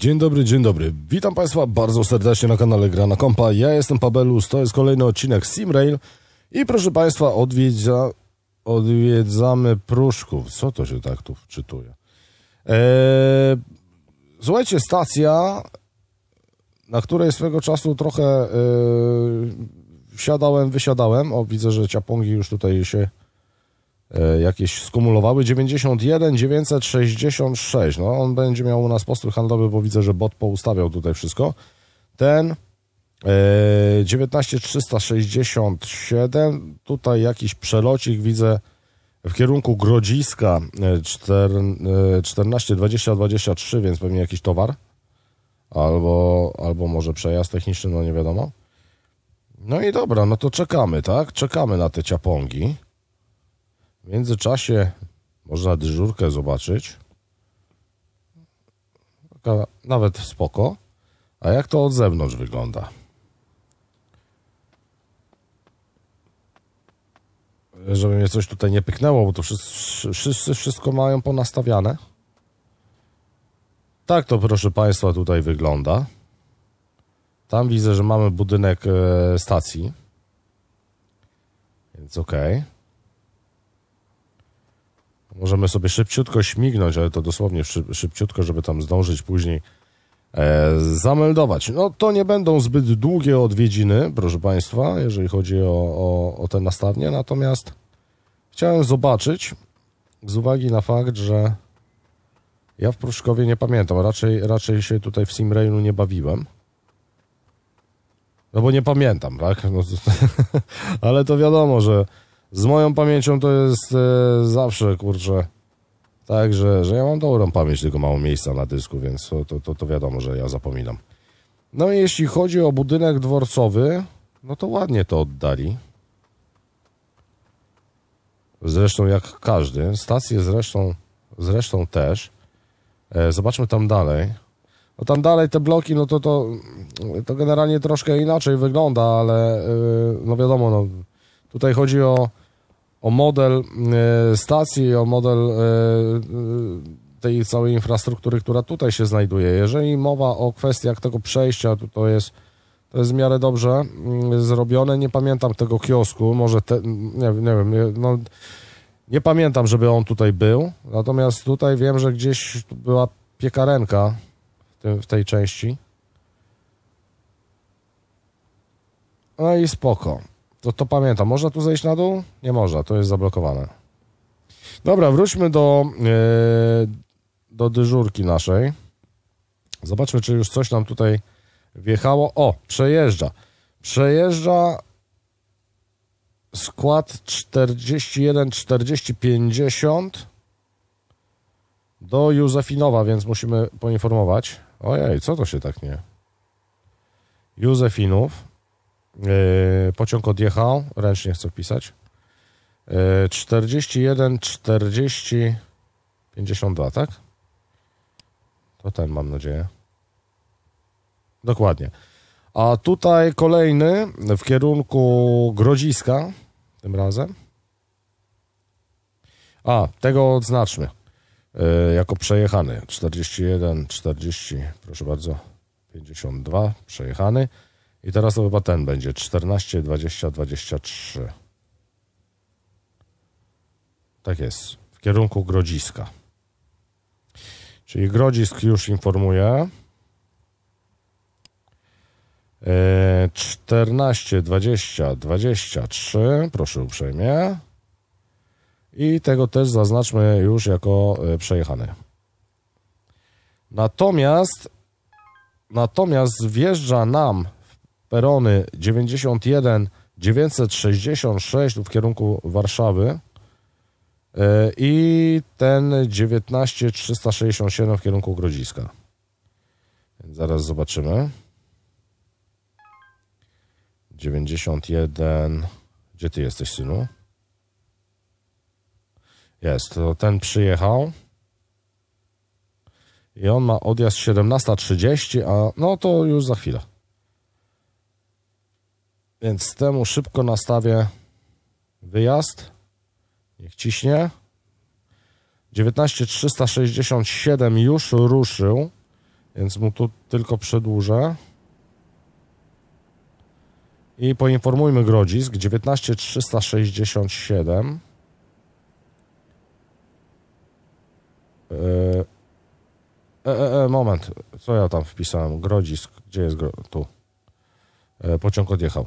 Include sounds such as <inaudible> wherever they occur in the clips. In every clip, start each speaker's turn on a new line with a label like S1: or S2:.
S1: Dzień dobry, dzień dobry. Witam Państwa bardzo serdecznie na kanale Gra na Kompa. Ja jestem Pabelus, to jest kolejny odcinek Simrail i proszę Państwa odwiedza, odwiedzamy Pruszków. Co to się tak tu wczytuje? Eee, słuchajcie, stacja, na której swego czasu trochę eee, wsiadałem, wysiadałem. O, widzę, że ciapongi już tutaj się E, jakieś skumulowały 91 966. No on będzie miał u nas postój handlowy, bo widzę, że bot poustawiał tutaj wszystko. Ten 19367 19 367. Tutaj jakiś przelocik widzę w kierunku Grodziska 142023 14 20 23, więc pewnie jakiś towar. Albo, albo może przejazd techniczny, no nie wiadomo. No i dobra, no to czekamy, tak? Czekamy na te ciapongi. W międzyczasie można dyżurkę zobaczyć. Taka nawet spoko. A jak to od zewnątrz wygląda? Żeby mnie coś tutaj nie pyknęło, bo to wszyscy, wszyscy wszystko mają ponastawiane. Tak to, proszę Państwa, tutaj wygląda. Tam widzę, że mamy budynek e, stacji. Więc okej. Okay. Możemy sobie szybciutko śmignąć, ale to dosłownie szybciutko, żeby tam zdążyć później e, zameldować. No to nie będą zbyt długie odwiedziny, proszę Państwa, jeżeli chodzi o, o, o te nastawnie. Natomiast chciałem zobaczyć, z uwagi na fakt, że ja w Pruszkowie nie pamiętam, raczej, raczej się tutaj w Simrainu nie bawiłem. No bo nie pamiętam, tak? No, <laughs> ale to wiadomo, że z moją pamięcią to jest e, zawsze, kurczę, także że, ja mam dobrą pamięć, tylko mało miejsca na dysku, więc to, to, to, wiadomo, że ja zapominam. No i jeśli chodzi o budynek dworcowy, no to ładnie to oddali. Zresztą jak każdy. Stacje zresztą, zresztą też. E, zobaczmy tam dalej. No tam dalej te bloki, no to, to, to generalnie troszkę inaczej wygląda, ale yy, no wiadomo, no, tutaj chodzi o o model e, stacji, o model e, e, tej całej infrastruktury, która tutaj się znajduje. Jeżeli mowa o kwestiach tego przejścia, to, to jest to jest w miarę dobrze mm, zrobione. Nie pamiętam tego kiosku, może te, nie, nie wiem, no, nie pamiętam, żeby on tutaj był. Natomiast tutaj wiem, że gdzieś była piekarenka w, tym, w tej części. No i spoko. To, to pamiętam. Można tu zejść na dół? Nie można, to jest zablokowane. Dobra, wróćmy do, yy, do dyżurki naszej. Zobaczmy, czy już coś nam tutaj wjechało. O, przejeżdża. Przejeżdża skład 41, 40, 50 do Józefinowa, więc musimy poinformować. Ojej, co to się tak nie? Józefinów. E, pociąg odjechał, ręcznie chcę pisać. 41, 40, 52, tak? To ten, mam nadzieję. Dokładnie. A tutaj kolejny w kierunku Grodziska, tym razem. A, tego odznaczmy e, jako przejechany. 41, 40, proszę bardzo, 52, przejechany. I teraz to chyba ten będzie 14, 20, 23. Tak jest. W kierunku Grodziska. Czyli Grodzisk już informuje. 14, 20, 23. Proszę uprzejmie. I tego też zaznaczmy już jako e, przejechany. Natomiast natomiast wjeżdża nam perony 91 966 w kierunku Warszawy e, i ten 19 367 w kierunku Grodziska. zaraz zobaczymy. 91 gdzie ty jesteś, synu? Jest, to ten przyjechał. I on ma odjazd 17.30, a no to już za chwilę. Więc temu szybko nastawię wyjazd. Niech ciśnie. 19367 już ruszył, więc mu tu tylko przedłużę. I poinformujmy Grodzisk 19367. E, e, e, moment, co ja tam wpisałem? Grodzisk, gdzie jest gro... tu? E, pociąg odjechał.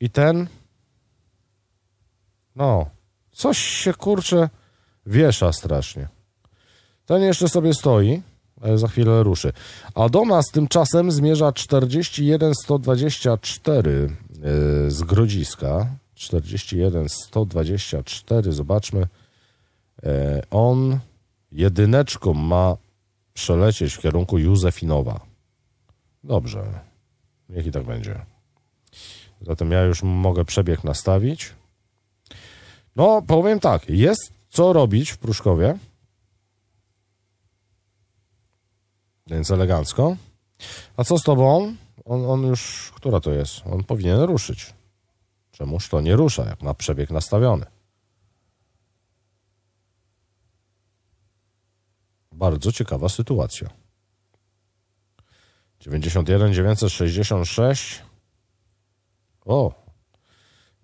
S1: i ten. No, coś się kurczę wiesza strasznie. Ten jeszcze sobie stoi, ale za chwilę ruszy. A do nas tymczasem zmierza 41124 yy, e, z Grodziska. 41124, zobaczmy. E, on jedyneczką ma przelecieć w kierunku Józefinowa. Dobrze, niech i tak będzie. Zatem ja już mogę przebieg nastawić. No, powiem tak, jest co robić w Pruszkowie. Więc elegancko. A co z tobą? On, on już, która to jest? On powinien ruszyć. Czemuż to nie rusza, jak ma przebieg nastawiony? Bardzo ciekawa sytuacja. 91 966 o!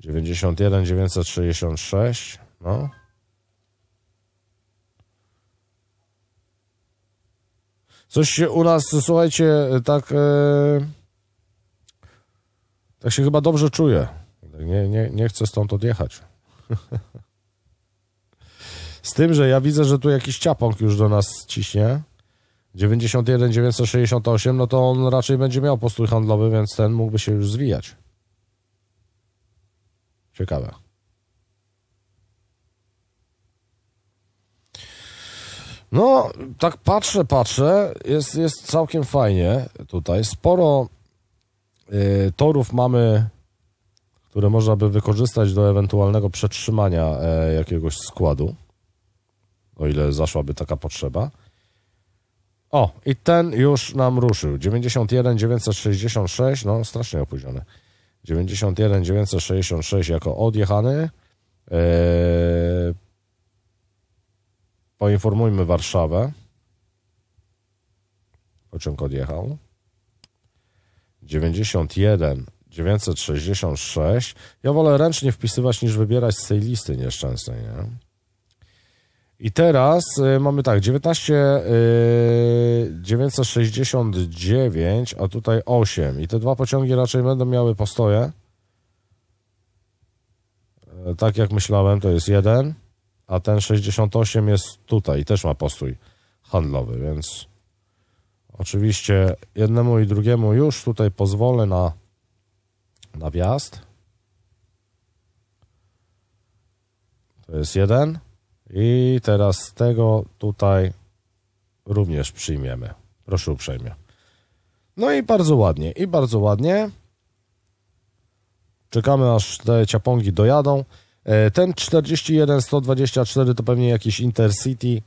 S1: 91 966. No. Coś się u nas, słuchajcie, tak. E, tak się chyba dobrze czuję. Nie, nie, nie chcę stąd odjechać. <laughs> Z tym, że ja widzę, że tu jakiś ciapąk już do nas ciśnie. 91 968, no to on raczej będzie miał postój handlowy, więc ten mógłby się już zwijać. Ciekawe. No, tak patrzę, patrzę, jest, jest całkiem fajnie tutaj. Sporo y, torów mamy, które można by wykorzystać do ewentualnego przetrzymania e, jakiegoś składu, o ile zaszłaby taka potrzeba. O, i ten już nam ruszył. 91 966, no strasznie opóźniony. 91 966 jako odjechany. Eee, poinformujmy Warszawę. Pociąg odjechał. 91 966. Ja wolę ręcznie wpisywać niż wybierać z tej listy nieszczęsnej, nie? I teraz y, mamy tak, 19 969, y, a tutaj 8. I te dwa pociągi raczej będą miały postoje. E, tak jak myślałem, to jest jeden, a ten 68 jest tutaj i też ma postój handlowy, więc oczywiście jednemu i drugiemu już tutaj pozwolę na, na wjazd. To jest jeden. I teraz tego tutaj również przyjmiemy. Proszę uprzejmie. No i bardzo ładnie, i bardzo ładnie. Czekamy aż te ciapongi dojadą. E, ten 41-124 to pewnie jakiś Intercity.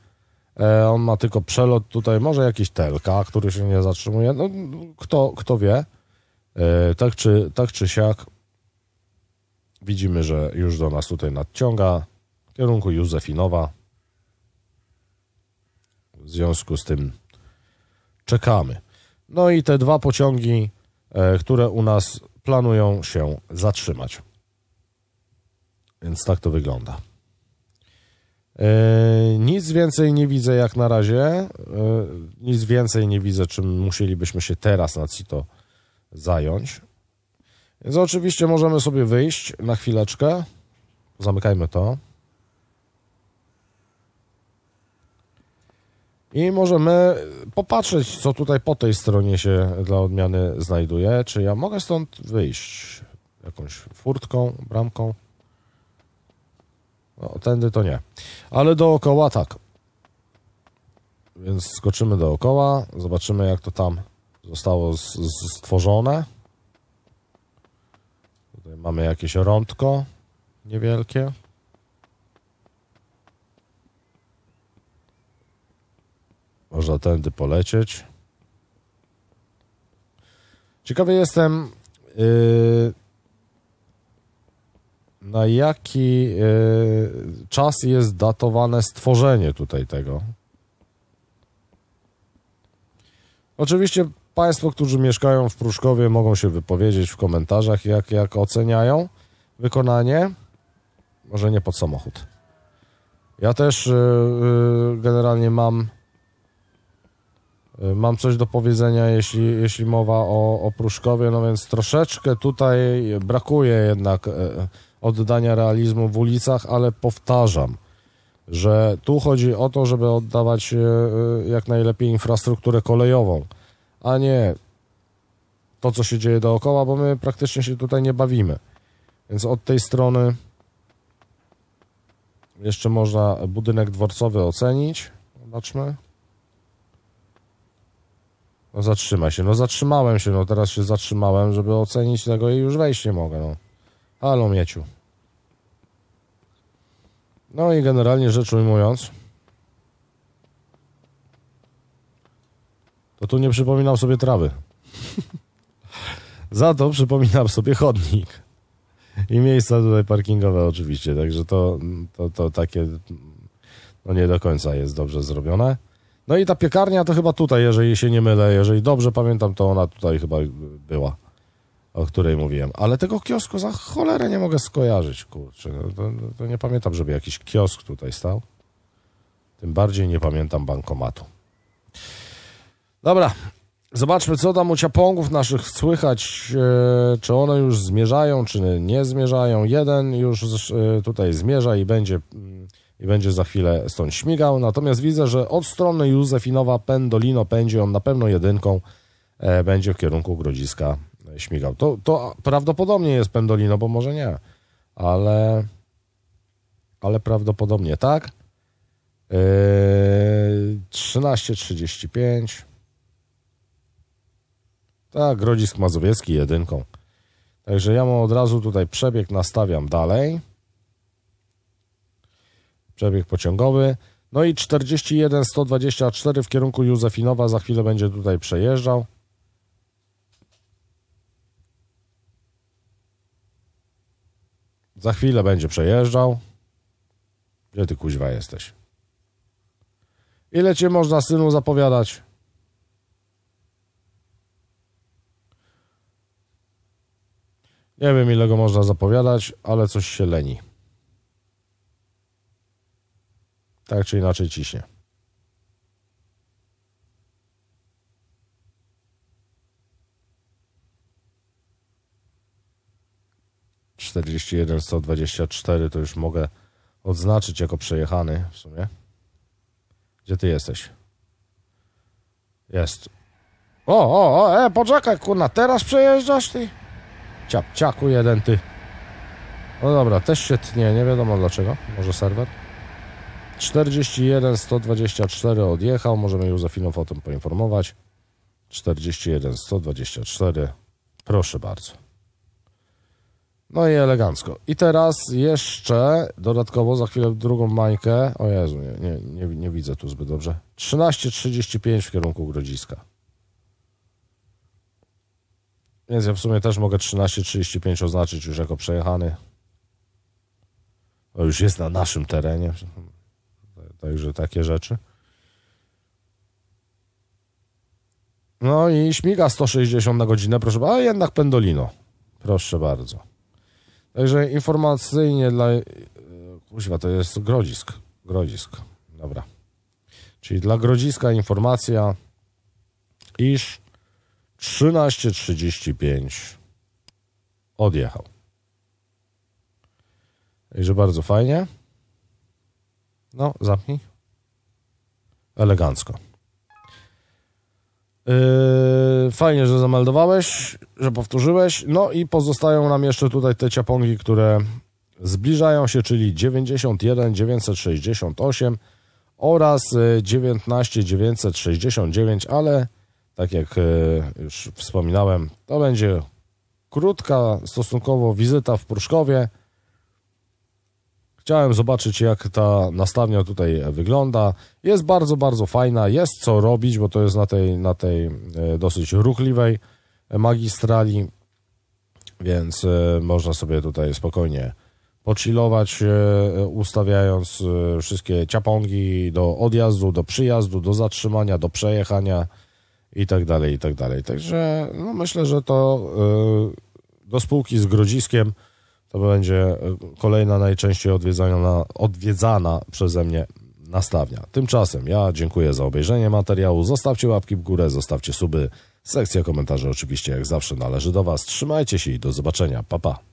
S1: E, on ma tylko przelot tutaj, może jakiś Telka, który się nie zatrzymuje. No, kto, kto wie. E, tak czy, tak czy siak widzimy, że już do nas tutaj nadciąga kierunku Józefinowa. W związku z tym czekamy. No i te dwa pociągi, e, które u nas planują się zatrzymać. Więc tak to wygląda. E, nic więcej nie widzę jak na razie. E, nic więcej nie widzę, czym musielibyśmy się teraz na CITO zająć. Więc oczywiście możemy sobie wyjść na chwileczkę. Zamykajmy to. I możemy popatrzeć, co tutaj po tej stronie się dla odmiany znajduje. Czy ja mogę stąd wyjść jakąś furtką, bramką? No, tędy to nie. Ale dookoła tak. Więc skoczymy dookoła, zobaczymy jak to tam zostało stworzone. Tutaj mamy jakieś rądko niewielkie. Można tędy polecieć. Ciekawy jestem, yy, na jaki yy, czas jest datowane stworzenie tutaj tego. Oczywiście Państwo, którzy mieszkają w Pruszkowie, mogą się wypowiedzieć w komentarzach, jak, jak oceniają wykonanie. Może nie pod samochód. Ja też yy, generalnie mam Mam coś do powiedzenia, jeśli, jeśli mowa o, o Pruszkowie, no więc troszeczkę tutaj brakuje jednak e, oddania realizmu w ulicach, ale powtarzam, że tu chodzi o to, żeby oddawać e, e, jak najlepiej infrastrukturę kolejową, a nie to, co się dzieje dookoła, bo my praktycznie się tutaj nie bawimy. Więc od tej strony jeszcze można budynek dworcowy ocenić. Zobaczmy. No zatrzymaj się. No zatrzymałem się, no teraz się zatrzymałem, żeby ocenić tego i już wejść nie mogę, no. Halo, Mieciu. No i generalnie rzecz ujmując, to tu nie przypominam sobie trawy. <laughs> Za to przypominam sobie chodnik. I miejsca tutaj parkingowe oczywiście, także to, to, to takie no nie do końca jest dobrze zrobione. No i ta piekarnia to chyba tutaj, jeżeli się nie mylę, jeżeli dobrze pamiętam, to ona tutaj chyba była, o której mówiłem. Ale tego kiosku za cholerę nie mogę skojarzyć, kurczę. No to, to nie pamiętam, żeby jakiś kiosk tutaj stał. Tym bardziej nie pamiętam bankomatu. Dobra, Zobaczmy, co tam u ciapongów naszych słychać, e, czy one już zmierzają, czy nie zmierzają. Jeden już e, tutaj zmierza i będzie mm, i będzie za chwilę stąd śmigał. Natomiast widzę, że od strony Józefinowa Pendolino pędzi on na pewno jedynką, e, będzie w kierunku Grodziska śmigał. To, to prawdopodobnie jest Pendolino, bo może nie, ale, ale prawdopodobnie tak. E, 13.35. Tak, Grodzisk Mazowiecki jedynką. Także ja mu od razu tutaj przebieg nastawiam dalej przebieg pociągowy. No i 41 124 w kierunku Józefinowa, za chwilę będzie tutaj przejeżdżał. Za chwilę będzie przejeżdżał. Gdzie ty kuźwa jesteś? Ile cię można synu zapowiadać? Nie wiem ile go można zapowiadać, ale coś się leni. tak czy inaczej ciśnie. Czterdzieści jeden, sto dwadzieścia cztery, to już mogę odznaczyć jako przejechany w sumie. Gdzie ty jesteś? Jest. O, o, o, e, poczekaj, kurna, teraz przejeżdżasz ty? Ciap, jeden ty. No dobra, też się tnie, nie wiadomo dlaczego. Może serwer? 41 124 odjechał, możemy Józefinów o tym poinformować. 41 124, proszę bardzo. No i elegancko. I teraz jeszcze dodatkowo za chwilę drugą mańkę. O Jezu, nie, nie, nie, nie widzę tu zbyt dobrze. 13.35 w kierunku Grodziska. Więc ja w sumie też mogę 13.35 oznaczyć już jako przejechany. O, już jest na naszym terenie. Także takie rzeczy. No i śmiga 160 na godzinę, proszę, a jednak pendolino. Proszę bardzo. Także informacyjnie dla... E, kuźwa, to jest grodzisk. Grodzisk. Dobra. Czyli dla grodziska informacja, iż 13.35 odjechał. Także bardzo fajnie. No, zamknij. Elegancko. Yy, fajnie, że zameldowałeś, że powtórzyłeś. No i pozostają nam jeszcze tutaj te ciapongi, które zbliżają się, czyli 91 968 oraz 19 yy, 969, ale tak jak yy, już wspominałem, to będzie krótka stosunkowo wizyta w Pruszkowie. Chciałem zobaczyć, jak ta nastawnia tutaj wygląda. Jest bardzo, bardzo fajna, jest co robić, bo to jest na tej, na tej e, dosyć ruchliwej e, magistrali, więc e, można sobie tutaj spokojnie pocilować, ustawiając wszystkie ciapongi do odjazdu, do przyjazdu, do zatrzymania, do przejechania i tak dalej, i tak dalej. Także no myślę, że to do spółki z Grodziskiem to będzie e, kolejna najczęściej odwiedzana, odwiedzana przeze mnie nastawnia. Tymczasem ja dziękuję za obejrzenie materiału. Zostawcie łapki w górę, zostawcie suby. Sekcja komentarzy oczywiście jak zawsze należy do Was. Trzymajcie się i do zobaczenia. Pa, pa.